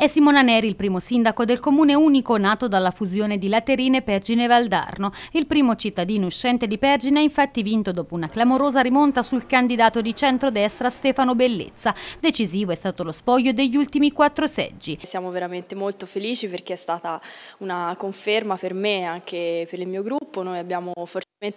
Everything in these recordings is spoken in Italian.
È Simona Neri il primo sindaco del comune unico nato dalla fusione di Laterine Pergine Valdarno. Il primo cittadino uscente di Pergine ha infatti vinto dopo una clamorosa rimonta sul candidato di centrodestra Stefano Bellezza. Decisivo è stato lo spoglio degli ultimi quattro seggi. Siamo veramente molto felici perché è stata una conferma per me e anche per il mio gruppo. Noi abbiamo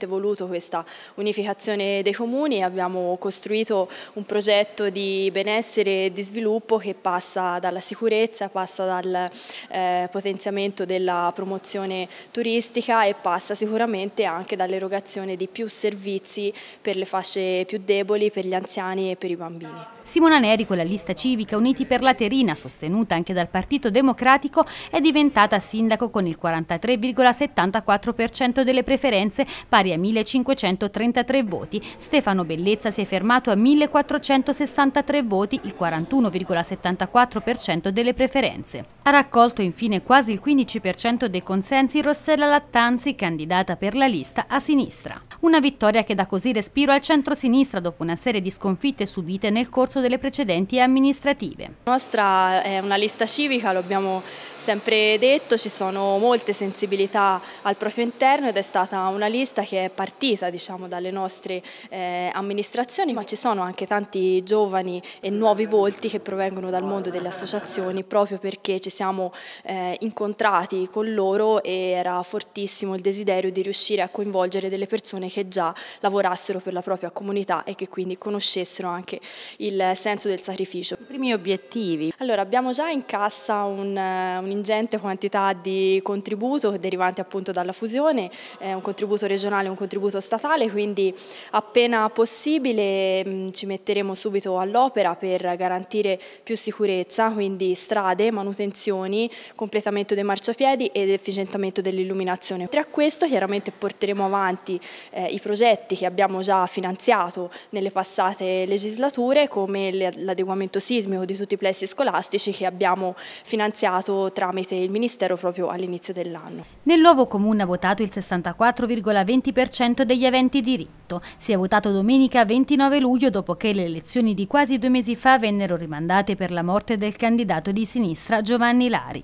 voluto questa unificazione dei comuni abbiamo costruito un progetto di benessere e di sviluppo che passa dalla sicurezza, passa dal eh, potenziamento della promozione turistica e passa sicuramente anche dall'erogazione di più servizi per le fasce più deboli, per gli anziani e per i bambini. Simona Neri con la lista civica Uniti per la Terina, sostenuta anche dal Partito Democratico, è diventata sindaco con il 43,74% delle preferenze pari a 1.533 voti. Stefano Bellezza si è fermato a 1.463 voti, il 41,74% delle preferenze. Ha raccolto infine quasi il 15% dei consensi Rossella Lattanzi, candidata per la lista a sinistra. Una vittoria che dà così respiro al centro-sinistra dopo una serie di sconfitte subite nel corso delle precedenti amministrative. La nostra è una lista civica, l'abbiamo sempre detto ci sono molte sensibilità al proprio interno ed è stata una lista che è partita diciamo, dalle nostre eh, amministrazioni, ma ci sono anche tanti giovani e nuovi volti che provengono dal mondo delle associazioni proprio perché ci siamo eh, incontrati con loro e era fortissimo il desiderio di riuscire a coinvolgere delle persone che già lavorassero per la propria comunità e che quindi conoscessero anche il senso del sacrificio. I primi obiettivi? Allora abbiamo già in cassa un, eh, un un'ingente quantità di contributo derivante appunto dalla fusione, eh, un contributo regionale e un contributo statale, quindi appena possibile mh, mm, ci metteremo subito all'opera per garantire più sicurezza, quindi strade, manutenzioni, completamento dei marciapiedi ed efficientamento dell'illuminazione. Oltre a questo chiaramente porteremo avanti eh, i progetti che abbiamo già finanziato nelle passate legislature come l'adeguamento sismico di tutti i plessi scolastici che abbiamo finanziato tra tramite il Ministero proprio all'inizio dell'anno. Nel nuovo Comune ha votato il 64,20% degli eventi diritto. Si è votato domenica 29 luglio dopo che le elezioni di quasi due mesi fa vennero rimandate per la morte del candidato di sinistra Giovanni Lari.